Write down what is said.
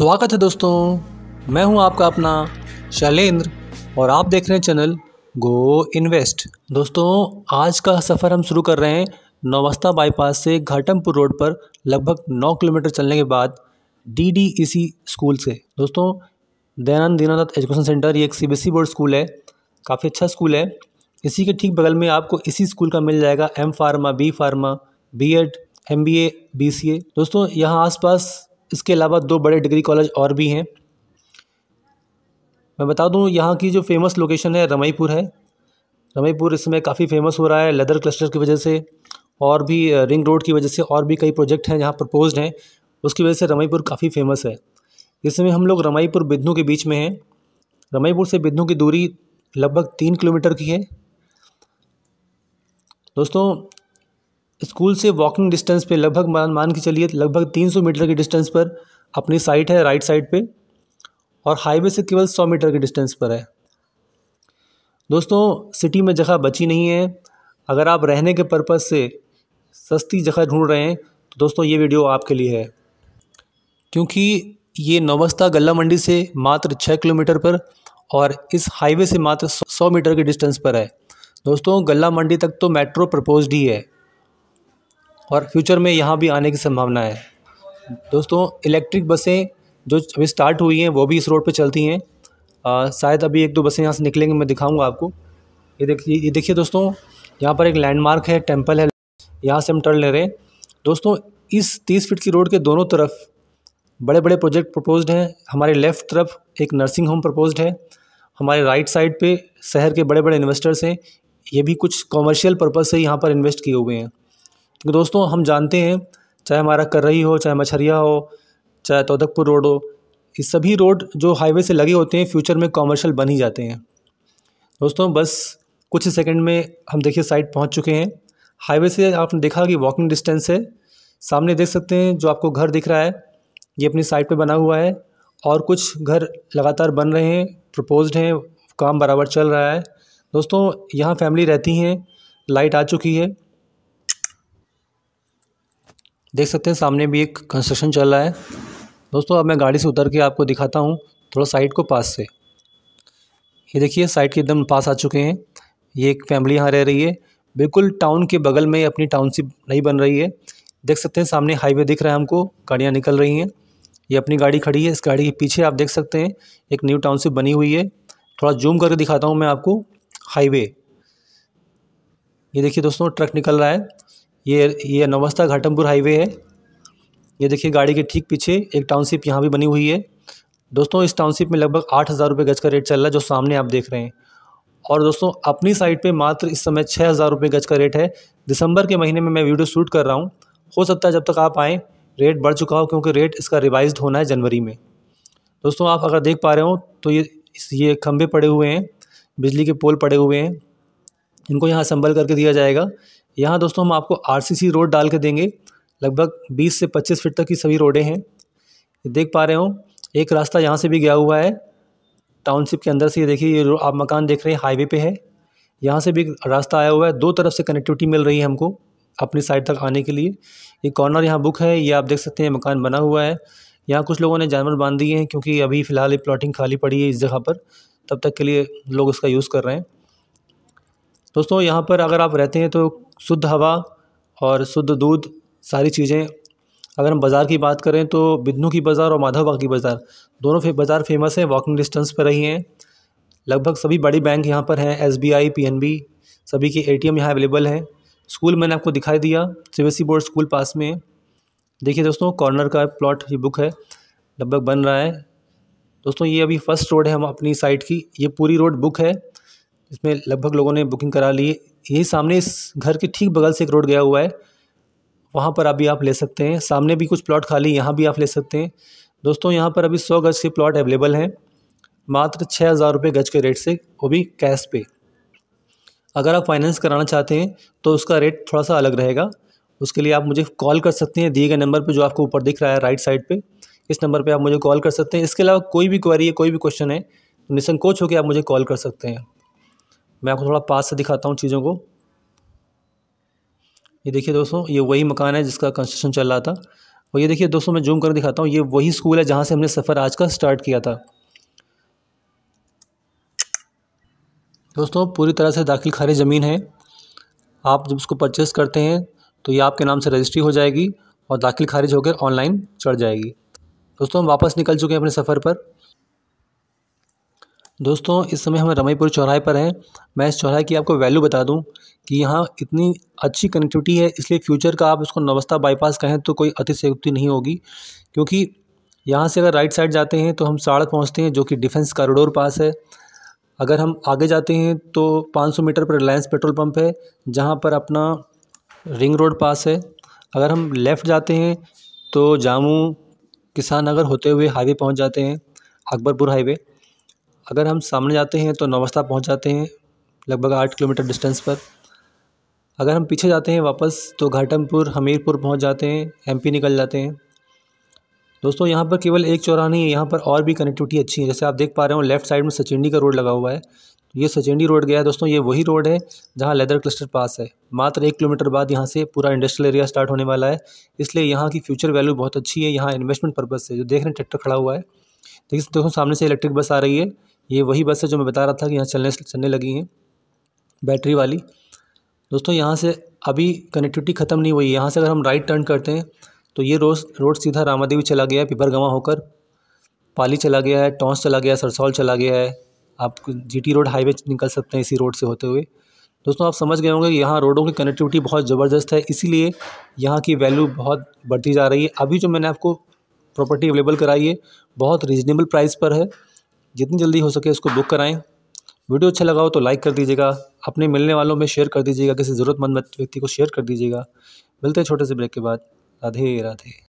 स्वागत है दोस्तों मैं हूं आपका अपना शैलेंद्र और आप देख रहे हैं चैनल गो इन्वेस्ट दोस्तों आज का सफ़र हम शुरू कर रहे हैं नौवस्ता बाईपास से घाटमपुर रोड पर लगभग नौ किलोमीटर चलने के बाद डीडीईसी e स्कूल से दोस्तों दयानंद दीनानाथ एजुकेशन सेंटर ये एक सीबीएसई e बोर्ड स्कूल है काफ़ी अच्छा स्कूल है इसी के ठीक बगल में आपको इसी स्कूल का मिल जाएगा M pharma B pharma B Ed M B A B C A दोस्तों यहाँ आसपास इसके अलावा दो बड़े डिग्री कॉलेज और भी हैं मैं बता दूं यहाँ की जो फेमस लोकेशन है रमईपुर है रमईपुर इसमें काफ़ी फेमस हो रहा है लेदर क्लस्टर की वजह से और भी रिंग रोड की वजह से और भी कई प्रोजेक्ट हैं जहाँ प्रपोज्ड हैं उसकी वजह से रमईपुर काफ़ी फेमस है इसमें हम लोग रमईपुर बिधनू के बीच में हैं रमईपुर से बिधनू की दूरी लगभग तीन किलोमीटर की है दोस्तों स्कूल से वॉकिंग डिस्टेंस पे लगभग मान मान के चलिए लगभग 300 मीटर के डिस्टेंस पर अपनी साइट है राइट साइड पे और हाईवे से केवल 100 मीटर के डिस्टेंस पर है दोस्तों सिटी में जगह बची नहीं है अगर आप रहने के पर्पज़ से सस्ती जगह ढूंढ रहे हैं तो दोस्तों ये वीडियो आपके लिए है क्योंकि ये नौबस्ता गला मंडी से मात्र छः किलोमीटर पर और इस हाईवे से मात्र सौ मीटर के डिस्टेंस पर है दोस्तों गला मंडी तक तो मेट्रो प्रपोज्ड ही है और फ्यूचर में यहाँ भी आने की संभावना है दोस्तों इलेक्ट्रिक बसें जो अभी स्टार्ट हुई हैं वो भी इस रोड पर चलती हैं शायद अभी एक दो बसें यहाँ से निकलेंगे मैं दिखाऊँगा आपको ये देखिए ये देखिए दोस्तों यहाँ पर एक लैंडमार्क है टेम्पल है यहाँ से हम टर्न ले रहे हैं दोस्तों इस तीस फीट की रोड के दोनों तरफ बड़े बड़े प्रोजेक्ट प्रपोज्ड हैं हमारे लेफ़्ट तरफ एक नर्सिंग होम प्रपोज्ड है हमारे राइट साइड पे शहर के बड़े बड़े इन्वेस्टर्स हैं ये भी कुछ कॉमर्शियल पर्पज़ से यहाँ पर इन्वेस्ट किए हुए हैं क्योंकि दोस्तों हम जानते हैं चाहे हमारा कर्रही हो चाहे मछरिया हो चाहे तोदकपुर रोड हो ये सभी रोड जो हाईवे से लगे होते हैं फ्यूचर में कॉमर्शल बन ही जाते हैं दोस्तों बस कुछ ही सेकंड में हम देखिए साइड पहुंच चुके हैं हाईवे से आपने देखा कि वॉकिंग डिस्टेंस है सामने देख सकते हैं जो आपको घर दिख रहा है ये अपनी साइड पे बना हुआ है और कुछ घर लगातार बन रहे हैं प्रपोज्ड हैं काम बराबर चल रहा है दोस्तों यहाँ फैमिली रहती हैं लाइट आ चुकी है देख सकते हैं सामने भी एक कंस्ट्रक्शन चल रहा है दोस्तों अब मैं गाड़ी से उतर के आपको दिखाता हूँ थोड़ा साइड को पास से ये देखिए साइड के एकदम पास आ चुके हैं ये एक फैमिली यहाँ रह रही है बिल्कुल टाउन के बगल में अपनी टाउनशिप नहीं बन रही है देख सकते हैं सामने हाईवे दिख रहा है हमको गाड़ियाँ निकल रही हैं ये अपनी गाड़ी खड़ी है इस गाड़ी के पीछे आप देख सकते हैं एक न्यू टाउनशिप बनी हुई है थोड़ा जूम करके दिखाता हूँ मैं आपको हाईवे ये देखिए दोस्तों ट्रक निकल रहा है ये ये नवस्था घाटमपुर हाईवे है ये देखिए गाड़ी के ठीक पीछे एक टाउनशिप यहाँ भी बनी हुई है दोस्तों इस टाउनशिप में लगभग आठ हज़ार रुपये गज का रेट चल रहा है जो सामने आप देख रहे हैं और दोस्तों अपनी साइड पे मात्र इस समय छः हज़ार रुपये गज का रेट है दिसंबर के महीने में मैं वीडियो शूट कर रहा हूँ हो सकता है जब तक आप आएँ रेट बढ़ चुका हो क्योंकि रेट इसका रिवाइज होना है जनवरी में दोस्तों आप अगर देख पा रहे हो तो ये ये खम्भे पड़े हुए हैं बिजली के पोल पड़े हुए हैं इनको यहाँ असम्बल करके दिया जाएगा यहाँ दोस्तों हम आपको आरसीसी रोड डाल के देंगे लगभग 20 से 25 फीट तक की सभी रोडें हैं देख पा रहे हो एक रास्ता यहाँ से भी गया हुआ है टाउनशिप के अंदर से ये देखिए ये आप मकान देख रहे हैं हाईवे पे है यहाँ से भी रास्ता आया हुआ है दो तरफ से कनेक्टिविटी मिल रही है हमको अपनी साइड तक आने के लिए ये कॉर्नर यहाँ बुक है ये आप देख सकते हैं मकान बना हुआ है यहाँ कुछ लोगों ने जानवर बांध दिए हैं क्योंकि अभी फ़िलहाल ये प्लॉटिंग खाली पड़ी है इस जगह पर तब तक के लिए लोग इसका यूज़ कर रहे हैं दोस्तों यहाँ पर अगर आप रहते हैं तो शुद्ध हवा और शुद्ध दूध सारी चीज़ें अगर हम बाज़ार की बात करें तो बिदनू की बाज़ार और माधव की बाज़ार दोनों फे बाज़ार फेमस हैं वॉकिंग डिस्टेंस पर रही हैं लगभग सभी बड़ी बैंक यहाँ पर हैं S B I P N B सभी के ए टी एम यहाँ अवेलेबल हैं स्कूल मैंने आपको दिखाई दिया सी बोर्ड स्कूल पास में है देखिए दोस्तों कॉर्नर का प्लॉट ये बुक है लगभग बन रहा है दोस्तों ये अभी फर्स्ट रोड है हम अपनी साइड की ये पूरी रोड बुक है इसमें लगभग लोगों ने बुकिंग करा ली यही सामने इस घर के ठीक बगल से एक रोड गया हुआ है वहाँ पर अभी आप ले सकते हैं सामने भी कुछ प्लॉट खाली यहाँ भी आप ले सकते हैं दोस्तों यहाँ पर अभी सौ गज के प्लॉट अवेलेबल हैं मात्र छः हज़ार रुपये गज के रेट से वो भी कैश पे अगर आप फाइनेंस कराना चाहते हैं तो उसका रेट थोड़ा सा अलग रहेगा उसके लिए आप मुझे कॉल कर सकते हैं दिए गए नंबर पर जो आपको ऊपर दिख रहा है राइट साइड पर इस नंबर पर आप मुझे कॉल कर सकते हैं इसके अलावा कोई भी क्वारी है कोई भी क्वेश्चन है निसंकोच होकर आप मुझे कॉल कर सकते हैं मैं आपको थोड़ा पास से दिखाता हूँ चीज़ों को ये देखिए दोस्तों ये वही मकान है जिसका कंस्ट्रक्शन चल रहा था और ये देखिए दोस्तों मैं जूम कर दिखाता हूँ ये वही स्कूल है जहाँ से हमने सफ़र आज का स्टार्ट किया था दोस्तों पूरी तरह से दाखिल खारिज ज़मीन है आप जब उसको परचेस करते हैं तो ये आपके नाम से रजिस्ट्री हो जाएगी और दाखिल खारिज होकर ऑनलाइन चढ़ जाएगी दोस्तों हम वापस निकल चुके हैं अपने सफ़र पर दोस्तों इस समय हम रमईपुर चौराहे पर हैं मैं इस चौराहे की आपको वैल्यू बता दूं कि यहाँ इतनी अच्छी कनेक्टिविटी है इसलिए फ्यूचर का आप इसको नवस्था बाईपास कहें तो कोई अतिशयुक्ति नहीं होगी क्योंकि यहाँ से अगर राइट साइड जाते हैं तो हम साड़ पहुँचते हैं जो कि डिफेंस कॉरिडोर पास है अगर हम आगे जाते हैं तो पाँच मीटर पर रिलायंस पेट्रोल पम्प है जहाँ पर अपना रिंग रोड पास है अगर हम लेफ़्ट जाते हैं तो जामू किसान नगर होते हुए हाईवे पहुँच जाते हैं अकबरपुर हाईवे अगर हम सामने जाते हैं तो नौबस्ता पहुंच जाते हैं लगभग आठ किलोमीटर डिस्टेंस पर अगर हम पीछे जाते हैं वापस तो घाटमपुर हमीरपुर पहुंच जाते हैं एमपी निकल जाते हैं दोस्तों यहाँ पर केवल एक चौराहा नहीं है यहाँ पर और भी कनेक्टिविटी अच्छी है जैसे आप देख पा रहे हो लेफ्ट साइड में सचिंडी का रोड लगा हुआ है ये सचेंडी रोड गया है दोस्तों ये वही रोड है जहाँ लेदर क्लस्टर पास है मात्र एक किलोमीटर बाद यहाँ से पूरा इंडस्ट्रियल एरिया स्टार्ट होने वाला है इसलिए यहाँ की फ्यूचर वैल्यू बहुत अच्छी है यहाँ इन्वेस्टमेंट पर्पज़ से जो देख रहे हैं ट्रैक्टर खड़ा हुआ है देखिए दोस्तों सामने से इलेक्ट्रिक बस आ रही है ये वही बस है जो मैं बता रहा था कि यहाँ चलने चलने लगी हैं बैटरी वाली दोस्तों यहाँ से अभी कनेक्टिविटी ख़त्म नहीं हुई यहाँ से अगर हम राइट टर्न करते हैं तो ये रोड रोड सीधा रामादेवी चला गया है पिपरगवा होकर पाली चला गया है टॉन्स चला गया है सरसौल चला गया है आप जीटी रोड हाईवे निकल सकते हैं इसी रोड से होते हुए दोस्तों आप समझ गए होंगे कि यहाँ रोडों की कनेक्टिविटी बहुत ज़बरदस्त है इसीलिए यहाँ की वैल्यू बहुत बढ़ती जा रही है अभी जो मैंने आपको प्रॉपर्टी अवेलेबल कराई है बहुत रीजनेबल प्राइस पर है जितनी जल्दी हो सके उसको बुक कराएँ वीडियो अच्छा लगा हो तो लाइक कर दीजिएगा अपने मिलने वालों में शेयर कर दीजिएगा किसी ज़रूरतमंद व्यक्ति को शेयर कर दीजिएगा मिलते हैं छोटे से ब्रेक के बाद राधे राधे